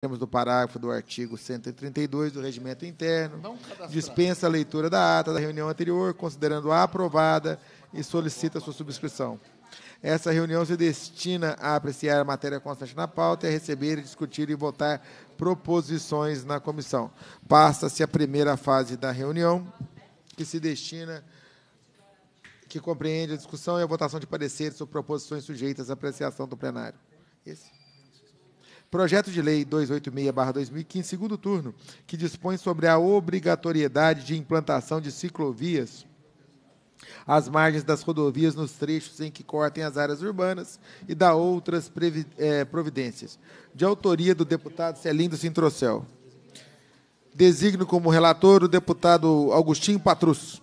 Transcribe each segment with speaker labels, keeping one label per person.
Speaker 1: Temos do parágrafo do artigo 132 do Regimento Interno, dispensa a leitura da ata da reunião anterior, considerando-a aprovada e solicita sua subscrição. Essa reunião se destina a apreciar a matéria constante na pauta e a receber, discutir e votar proposições na comissão. Passa-se a primeira fase da reunião, que se destina que compreende a discussão e a votação de pareceres sobre proposições sujeitas à apreciação do plenário. Esse Projeto de Lei 286-2015, segundo turno, que dispõe sobre a obrigatoriedade de implantação de ciclovias às margens das rodovias nos trechos em que cortem as áreas urbanas e dá outras eh, providências. De autoria do deputado Celindo Sintrocel. Designo como relator o deputado Agostinho Patrus.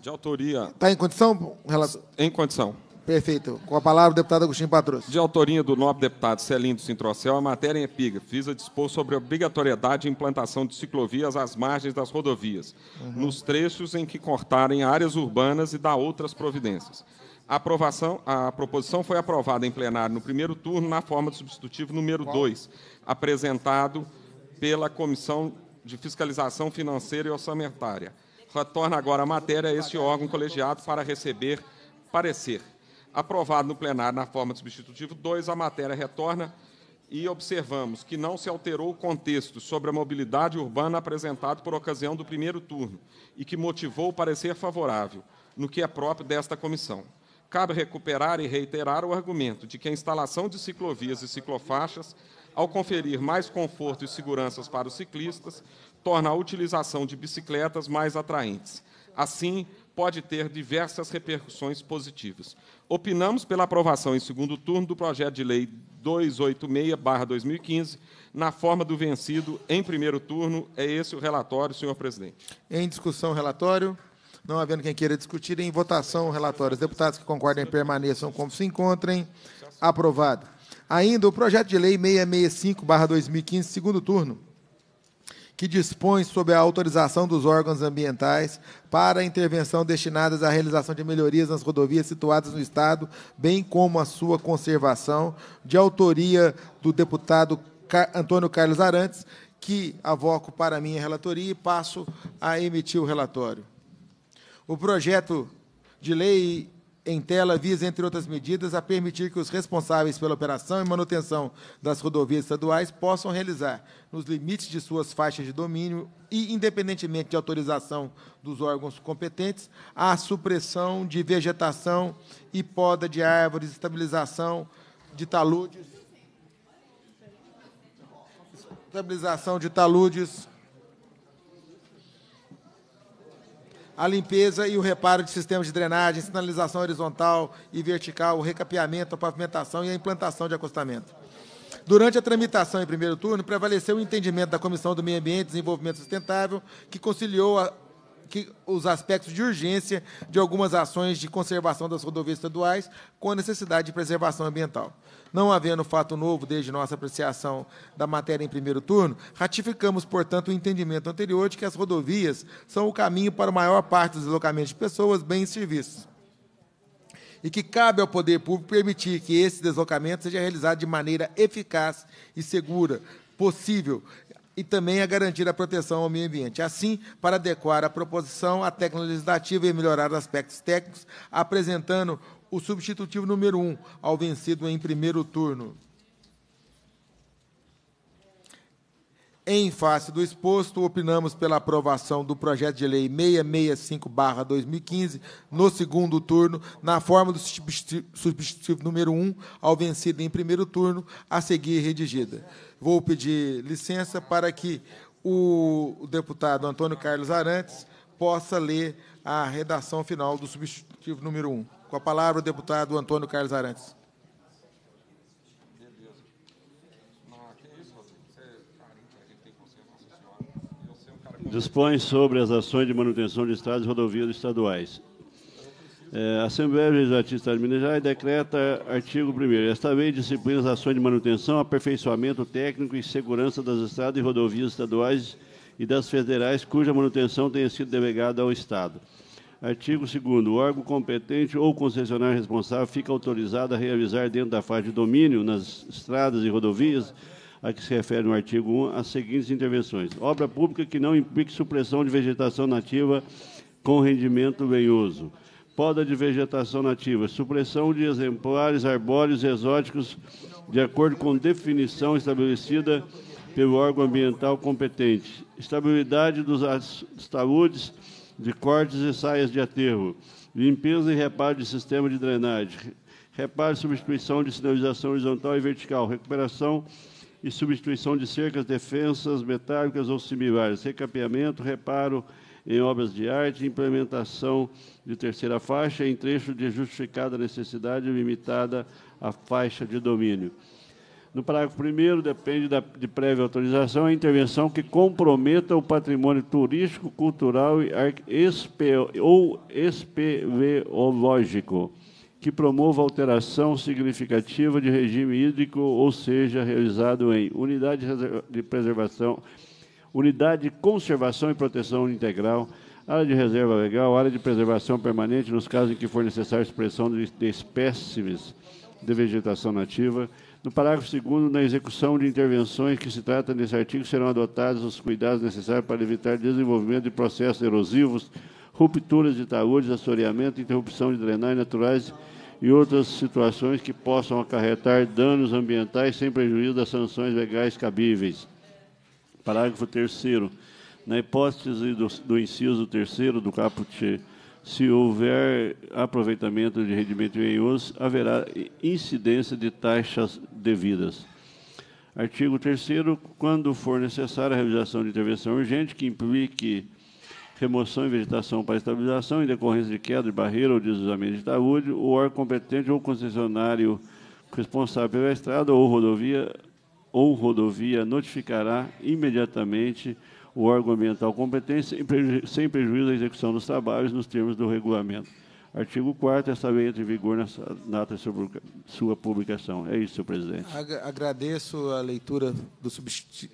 Speaker 2: De autoria.
Speaker 1: Está em condição, relator? Em condição. Perfeito. Com a palavra, o deputado Agostinho Patrocínio.
Speaker 2: De autoria do nobre deputado Celindo Sintrocel, a matéria em é EPIGA visa dispor sobre a obrigatoriedade de implantação de ciclovias às margens das rodovias, uhum. nos trechos em que cortarem áreas urbanas e dar outras providências. A, aprovação, a proposição foi aprovada em plenário no primeiro turno, na forma de substitutivo número 2, apresentado pela Comissão de Fiscalização Financeira e Orçamentária. Retorna agora a matéria a este órgão colegiado para receber parecer. Aprovado no plenário na forma de substitutivo 2, a matéria retorna e observamos que não se alterou o contexto sobre a mobilidade urbana apresentado por ocasião do primeiro turno e que motivou o parecer favorável, no que é próprio desta comissão. Cabe recuperar e reiterar o argumento de que a instalação de ciclovias e ciclofaixas, ao conferir mais conforto e seguranças para os ciclistas, torna a utilização de bicicletas mais atraentes. Assim, pode ter diversas repercussões positivas. Opinamos pela aprovação em segundo turno do projeto de lei 286/2015, na forma do vencido em primeiro turno. É esse
Speaker 1: o relatório, senhor presidente. Em discussão, relatório. Não havendo quem queira discutir, em votação, relatório. Os deputados que concordem permaneçam como se encontrem. Aprovado. Ainda o projeto de lei 665/2015, segundo turno que dispõe sobre a autorização dos órgãos ambientais para intervenção destinadas à realização de melhorias nas rodovias situadas no Estado, bem como a sua conservação, de autoria do deputado Antônio Carlos Arantes, que avoco para a minha relatoria e passo a emitir o relatório. O projeto de lei em tela visa, entre outras medidas, a permitir que os responsáveis pela operação e manutenção das rodovias estaduais possam realizar, nos limites de suas faixas de domínio e independentemente de autorização dos órgãos competentes, a supressão de vegetação e poda de árvores, estabilização de taludes, estabilização de taludes a limpeza e o reparo de sistemas de drenagem, sinalização horizontal e vertical, o recapeamento, a pavimentação e a implantação de acostamento. Durante a tramitação em primeiro turno, prevaleceu o entendimento da Comissão do Meio Ambiente e Desenvolvimento Sustentável, que conciliou a que, os aspectos de urgência de algumas ações de conservação das rodovias estaduais com a necessidade de preservação ambiental. Não havendo fato novo desde nossa apreciação da matéria em primeiro turno, ratificamos, portanto, o entendimento anterior de que as rodovias são o caminho para a maior parte dos deslocamentos de pessoas, bens e serviços e que cabe ao poder público permitir que esse deslocamento seja realizado de maneira eficaz e segura, possível, e também a garantir a proteção ao meio ambiente. Assim, para adequar a proposição à técnica legislativa e melhorar aspectos técnicos, apresentando o substitutivo número 1 um ao vencido em primeiro turno. Em face do exposto, opinamos pela aprovação do projeto de lei 665-2015, no segundo turno, na forma do substitutivo número 1 ao vencido em primeiro turno, a seguir redigida. Vou pedir licença para que o deputado Antônio Carlos Arantes possa ler a redação final do substitutivo número 1. Com a palavra, o deputado Antônio Carlos Arantes.
Speaker 3: dispõe sobre as ações de manutenção de estradas e rodovias estaduais. É, a Assembleia Legislativa de, de Minas Gerais decreta, artigo 1 Esta lei disciplina as ações de manutenção, aperfeiçoamento técnico e segurança das estradas e rodovias estaduais e das federais, cuja manutenção tenha sido delegada ao Estado. Artigo 2 O órgão competente ou concessionário responsável fica autorizado a realizar, dentro da fase de domínio, nas estradas e rodovias, a que se refere no artigo 1 as seguintes intervenções. Obra pública que não implique supressão de vegetação nativa com rendimento venhoso. Poda de vegetação nativa, supressão de exemplares arbóreos exóticos de acordo com definição estabelecida pelo órgão ambiental competente. Estabilidade dos taludes de cortes e saias de aterro. Limpeza e reparo de sistema de drenagem. Reparo e substituição de sinalização horizontal e vertical. Recuperação e substituição de cercas, defensas metálicas ou similares, recapeamento, reparo em obras de arte, implementação de terceira faixa em trecho de justificada necessidade limitada à faixa de domínio. No parágrafo 1 depende da, de prévia autorização a intervenção que comprometa o patrimônio turístico, cultural e espe, ou espeleológico que promova alteração significativa de regime hídrico, ou seja, realizado em unidade de preservação, unidade de conservação e proteção integral, área de reserva legal, área de preservação permanente, nos casos em que for necessária expressão de, de espécimes de vegetação nativa. No parágrafo 2 na execução de intervenções que se trata nesse artigo, serão adotados os cuidados necessários para evitar desenvolvimento de processos erosivos, rupturas de taludes, assoreamento, interrupção de drenagem naturais e outras situações que possam acarretar danos ambientais sem prejuízo das sanções legais cabíveis. Parágrafo 3 Na hipótese do, do inciso 3 do caput, se houver aproveitamento de rendimento em uso, haverá incidência de taxas devidas. Artigo 3 quando for necessária a realização de intervenção urgente que implique remoção e vegetação para estabilização em decorrência de queda de barreira ou deslizamento de taúde, o órgão competente ou concessionário responsável pela estrada ou rodovia ou rodovia notificará imediatamente o órgão ambiental competente sem prejuízo à execução dos trabalhos nos termos do regulamento. Artigo 4 essa lei entra em vigor na data de sua publicação. É isso, senhor presidente.
Speaker 1: Agradeço a leitura do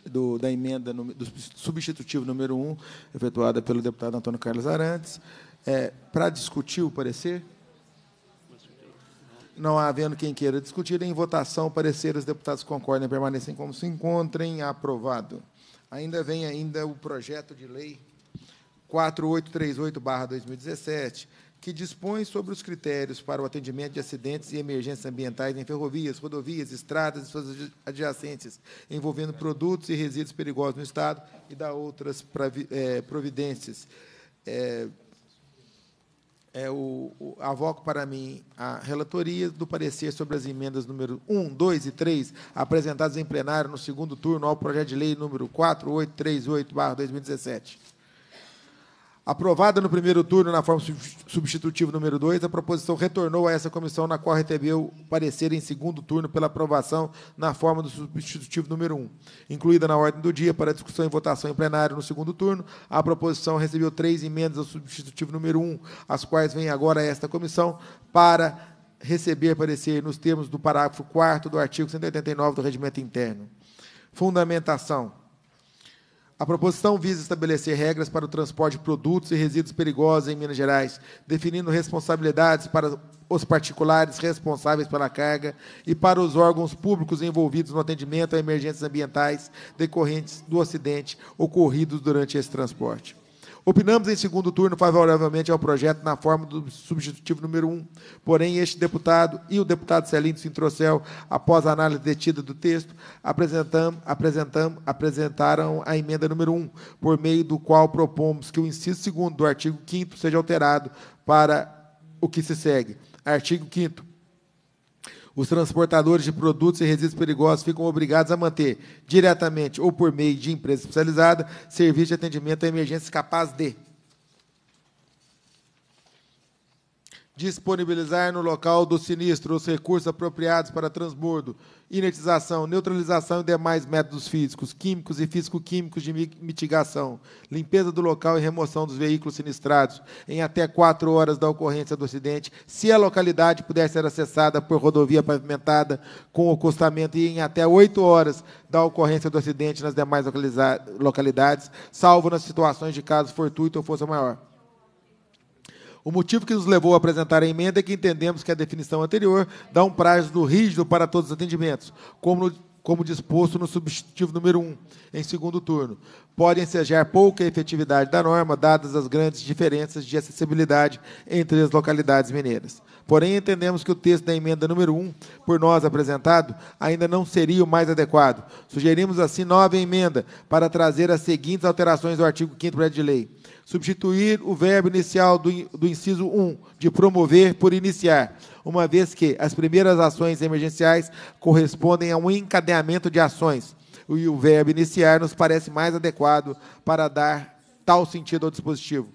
Speaker 1: do, da emenda do substitutivo número 1, efetuada pelo deputado Antônio Carlos Arantes. É, Para discutir o parecer? Não havendo quem queira discutir, em votação, o parecer, os deputados concordem, permanecem como se encontrem, aprovado. Ainda vem ainda o projeto de lei 4838-2017, que dispõe sobre os critérios para o atendimento de acidentes e emergências ambientais em ferrovias, rodovias, estradas e suas adjacentes, envolvendo produtos e resíduos perigosos no Estado e dá outras é, providências. É, é o, o avoco para mim a relatoria do parecer sobre as emendas número 1, 2 e 3 apresentadas em plenário no segundo turno ao projeto de lei número 4838/2017. Aprovada no primeiro turno na forma substitutiva número 2, a proposição retornou a essa comissão, na qual recebeu parecer em segundo turno pela aprovação na forma do substitutivo número 1. Um. Incluída na ordem do dia para discussão e votação em plenário no segundo turno, a proposição recebeu três emendas ao substitutivo número 1, um, as quais vem agora a esta comissão para receber parecer nos termos do parágrafo 4 do artigo 189 do Regimento Interno. Fundamentação. A proposição visa estabelecer regras para o transporte de produtos e resíduos perigosos em Minas Gerais, definindo responsabilidades para os particulares responsáveis pela carga e para os órgãos públicos envolvidos no atendimento a emergências ambientais decorrentes do acidente ocorrido durante esse transporte. Opinamos em segundo turno favoravelmente ao projeto na forma do substitutivo número 1. Porém, este deputado e o deputado Celinho Sintrocel, após a análise detida do texto, apresentam, apresentam, apresentaram a emenda número 1, por meio do qual propomos que o inciso 2 do artigo 5 seja alterado para o que se segue. Artigo 5 os transportadores de produtos e resíduos perigosos ficam obrigados a manter, diretamente ou por meio de empresa especializada, serviço de atendimento a emergências capaz de disponibilizar no local do sinistro os recursos apropriados para transbordo, inertização, neutralização e demais métodos físicos, químicos e físico-químicos de mitigação, limpeza do local e remoção dos veículos sinistrados em até quatro horas da ocorrência do acidente, se a localidade puder ser acessada por rodovia pavimentada com acostamento e em até oito horas da ocorrência do acidente nas demais localidades, salvo nas situações de caso fortuito ou força maior. O motivo que nos levou a apresentar a emenda é que entendemos que a definição anterior dá um prazo rígido para todos os atendimentos, como, no, como disposto no substitutivo número 1, em segundo turno. Pode ensejar pouca efetividade da norma, dadas as grandes diferenças de acessibilidade entre as localidades mineiras. Porém, entendemos que o texto da emenda número 1, por nós apresentado, ainda não seria o mais adequado. Sugerimos assim nova emenda para trazer as seguintes alterações do artigo 5 do projeto de lei. Substituir o verbo inicial do, do inciso 1, de promover, por iniciar, uma vez que as primeiras ações emergenciais correspondem a um encadeamento de ações. E o verbo iniciar nos parece mais adequado para dar tal sentido ao dispositivo.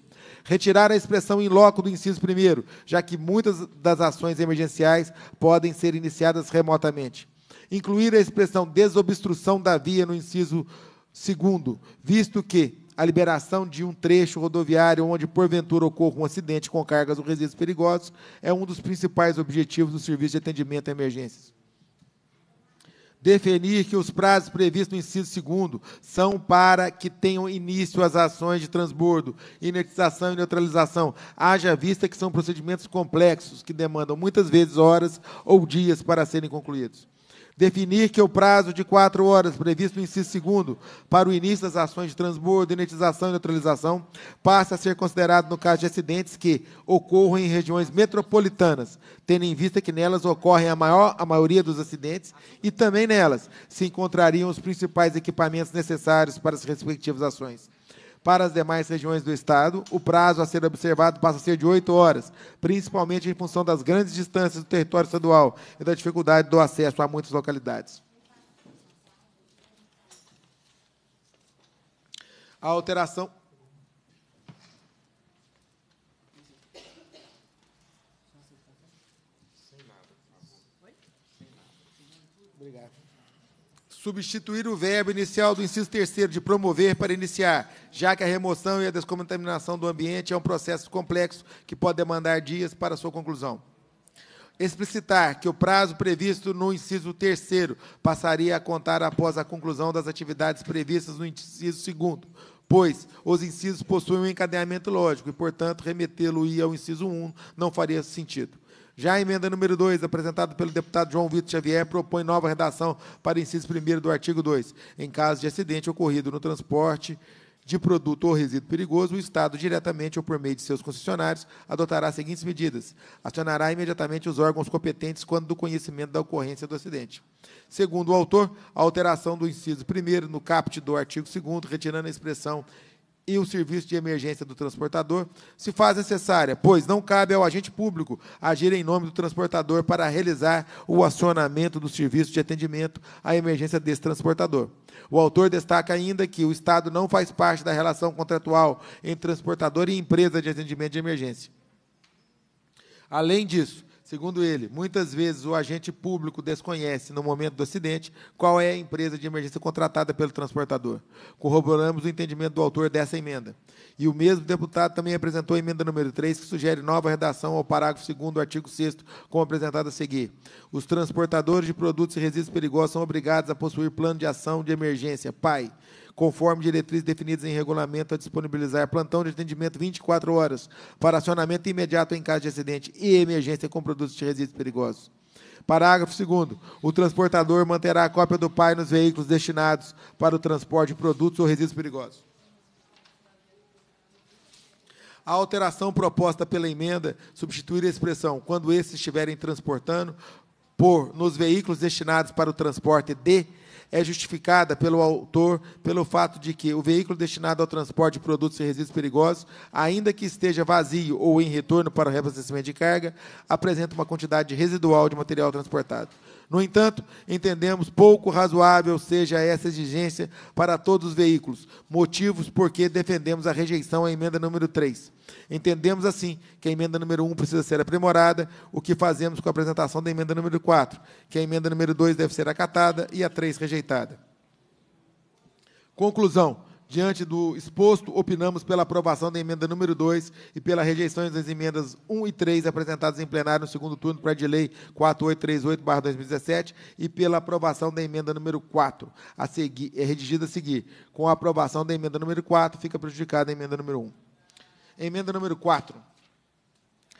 Speaker 1: Retirar a expressão em loco do inciso primeiro, já que muitas das ações emergenciais podem ser iniciadas remotamente. Incluir a expressão desobstrução da via no inciso segundo, visto que a liberação de um trecho rodoviário onde porventura ocorra um acidente com cargas ou resíduos perigosos é um dos principais objetivos do serviço de atendimento a emergências. Definir que os prazos previstos no inciso 2 são para que tenham início as ações de transbordo, inertização e neutralização, haja vista que são procedimentos complexos que demandam muitas vezes horas ou dias para serem concluídos. Definir que o prazo de quatro horas previsto no inciso segundo para o início das ações de transbordo, inetização e neutralização passe a ser considerado no caso de acidentes que ocorram em regiões metropolitanas, tendo em vista que nelas ocorrem a, maior, a maioria dos acidentes e também nelas se encontrariam os principais equipamentos necessários para as respectivas ações. Para as demais regiões do Estado, o prazo a ser observado passa a ser de oito horas, principalmente em função das grandes distâncias do território estadual e da dificuldade do acesso a muitas localidades. A alteração substituir o verbo inicial do inciso terceiro de promover para iniciar, já que a remoção e a descontaminação do ambiente é um processo complexo que pode demandar dias para sua conclusão. Explicitar que o prazo previsto no inciso terceiro passaria a contar após a conclusão das atividades previstas no inciso segundo, pois os incisos possuem um encadeamento lógico e, portanto, remetê-lo ao inciso 1 não faria sentido. Já a emenda número 2, apresentada pelo deputado João Vitor Xavier, propõe nova redação para o inciso 1 do artigo 2. Em caso de acidente ocorrido no transporte de produto ou resíduo perigoso, o Estado, diretamente ou por meio de seus concessionários, adotará as seguintes medidas: acionará imediatamente os órgãos competentes quando do conhecimento da ocorrência do acidente. Segundo o autor, a alteração do inciso 1 no caput do artigo 2, retirando a expressão e o serviço de emergência do transportador se faz necessária, pois não cabe ao agente público agir em nome do transportador para realizar o acionamento do serviço de atendimento à emergência desse transportador. O autor destaca ainda que o Estado não faz parte da relação contratual entre transportador e empresa de atendimento de emergência. Além disso, Segundo ele, muitas vezes o agente público desconhece, no momento do acidente, qual é a empresa de emergência contratada pelo transportador. Corroboramos o entendimento do autor dessa emenda. E o mesmo deputado também apresentou a emenda número 3, que sugere nova redação ao parágrafo 2 do artigo 6, como apresentado a seguir. Os transportadores de produtos e resíduos perigosos são obrigados a possuir plano de ação de emergência, PAI conforme diretrizes definidas em regulamento, a disponibilizar plantão de atendimento 24 horas para acionamento imediato em caso de acidente e emergência com produtos de resíduos perigosos. Parágrafo 2. O transportador manterá a cópia do PAI nos veículos destinados para o transporte de produtos ou resíduos perigosos. A alteração proposta pela emenda substituir a expressão quando esses estiverem transportando por nos veículos destinados para o transporte de é justificada pelo autor pelo fato de que o veículo destinado ao transporte de produtos e resíduos perigosos, ainda que esteja vazio ou em retorno para o reabastecimento de carga, apresenta uma quantidade residual de material transportado. No entanto, entendemos pouco razoável seja essa exigência para todos os veículos, motivos por que defendemos a rejeição à emenda número 3. Entendemos, assim, que a emenda número 1 precisa ser aprimorada, o que fazemos com a apresentação da emenda número 4, que a emenda número 2 deve ser acatada e a 3 rejeitada. Conclusão. Diante do exposto, opinamos pela aprovação da emenda número 2 e pela rejeição das emendas 1 e 3 apresentadas em plenário no segundo turno para de lei 4838-2017 e pela aprovação da emenda número 4, a seguir, é redigida a seguir. Com a aprovação da emenda número 4, fica prejudicada a emenda número 1. Emenda número 4.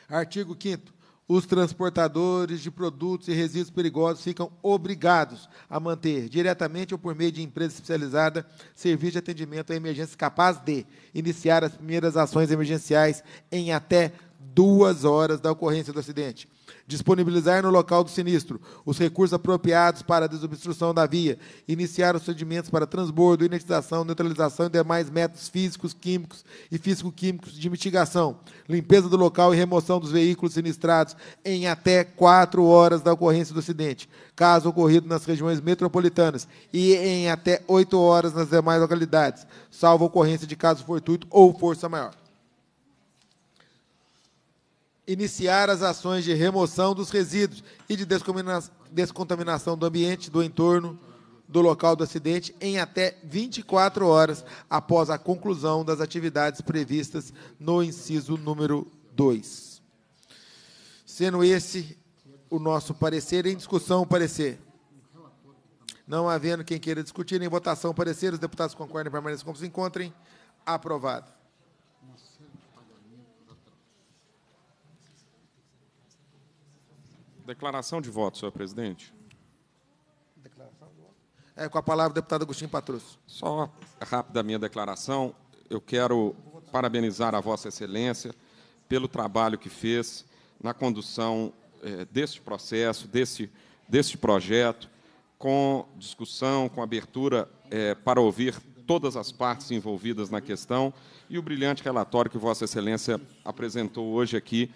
Speaker 1: Artigo 5 os transportadores de produtos e resíduos perigosos ficam obrigados a manter, diretamente ou por meio de empresa especializada, serviço de atendimento a emergências capaz de iniciar as primeiras ações emergenciais em até duas horas da ocorrência do acidente disponibilizar no local do sinistro os recursos apropriados para a desobstrução da via, iniciar os procedimentos para transbordo, inetização, neutralização e demais métodos físicos, químicos e físico-químicos de mitigação, limpeza do local e remoção dos veículos sinistrados em até quatro horas da ocorrência do acidente, caso ocorrido nas regiões metropolitanas, e em até oito horas nas demais localidades, salvo ocorrência de caso fortuito ou força maior iniciar as ações de remoção dos resíduos e de descontaminação do ambiente do entorno do local do acidente em até 24 horas após a conclusão das atividades previstas no inciso número 2. Sendo esse o nosso parecer, em discussão o parecer. Não havendo quem queira discutir, em votação o parecer, os deputados concordem e permaneçam como se encontrem. Aprovado.
Speaker 2: Declaração de voto, senhor presidente.
Speaker 3: Declaração de voto.
Speaker 1: É, com a palavra o deputado Agostinho Patrúcio.
Speaker 2: Só rápida minha declaração. Eu quero parabenizar a Vossa Excelência pelo trabalho que fez na condução eh, deste processo, desse, deste projeto, com discussão, com abertura eh, para ouvir todas as partes envolvidas na questão e o brilhante relatório que Vossa Excelência apresentou hoje aqui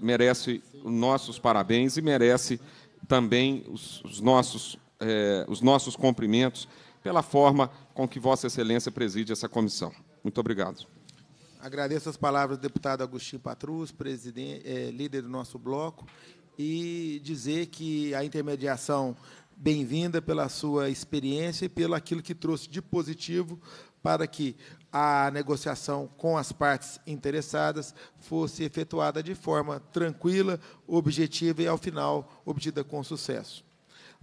Speaker 2: merece os nossos parabéns e merece também os, os nossos, é, os nossos cumprimentos pela forma com que Vossa Excelência preside essa comissão. Muito obrigado.
Speaker 1: Agradeço as palavras do deputado Agostinho Patrus, presidente, é, líder do nosso bloco, e dizer que a intermediação bem-vinda pela sua experiência e pelo aquilo que trouxe de positivo para que a negociação com as partes interessadas fosse efetuada de forma tranquila, objetiva e, é, ao final, obtida com sucesso.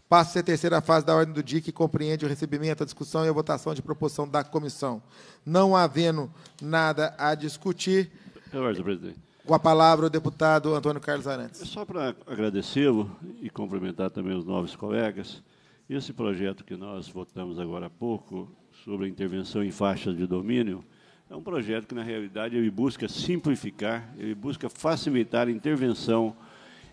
Speaker 1: Passa-se a terceira fase da ordem do dia, que compreende o recebimento, a discussão e a votação de proposição da comissão. Não havendo nada a discutir, com a palavra o deputado Antônio Carlos Arantes. É
Speaker 3: só para agradecê-lo e cumprimentar também os novos colegas, esse projeto que nós votamos agora há pouco sobre a intervenção em faixas de domínio, é um projeto que, na realidade, ele busca simplificar, ele busca facilitar a intervenção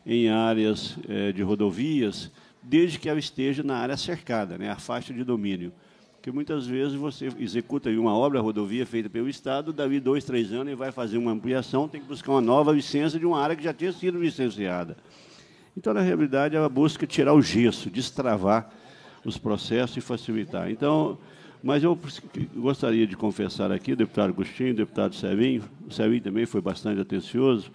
Speaker 3: em áreas eh, de rodovias, desde que ela esteja na área cercada, né, a faixa de domínio. Porque muitas vezes você executa uma obra rodovia é feita pelo Estado, dali dois, três anos, e vai fazer uma ampliação, tem que buscar uma nova licença de uma área que já tinha sido licenciada. Então, na realidade, ela busca tirar o gesso, destravar os processos e facilitar. Então, mas eu gostaria de confessar aqui, deputado Agostinho, deputado Servinho, o Servinho também foi bastante atencioso,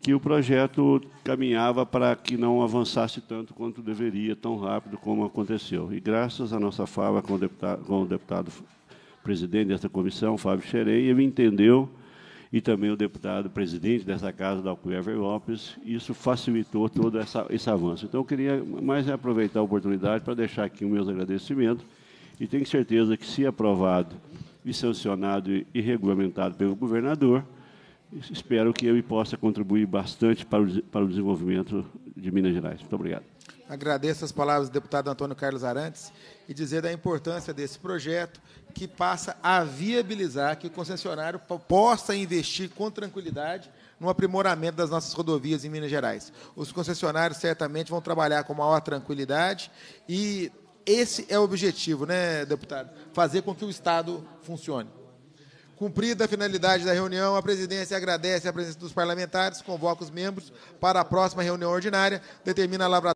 Speaker 3: que o projeto caminhava para que não avançasse tanto quanto deveria, tão rápido como aconteceu. E graças à nossa fala com o deputado, com o deputado presidente desta comissão, Fábio Xerei, ele entendeu e também o deputado presidente dessa casa, Dalco Ever Lopes, isso facilitou todo essa, esse avanço. Então, eu queria mais aproveitar a oportunidade para deixar aqui os meus agradecimentos e tenho certeza que, se aprovado e sancionado e regulamentado pelo governador, Espero que eu possa contribuir bastante para o, para o desenvolvimento de Minas Gerais. Muito obrigado.
Speaker 1: Agradeço as palavras do deputado Antônio Carlos Arantes e dizer da importância desse projeto que passa a viabilizar que o concessionário possa investir com tranquilidade no aprimoramento das nossas rodovias em Minas Gerais. Os concessionários certamente vão trabalhar com maior tranquilidade e esse é o objetivo, né, deputado? Fazer com que o Estado funcione. Cumprida a finalidade da reunião, a presidência agradece a presença dos parlamentares, convoca os membros para a próxima reunião ordinária, determina a lavra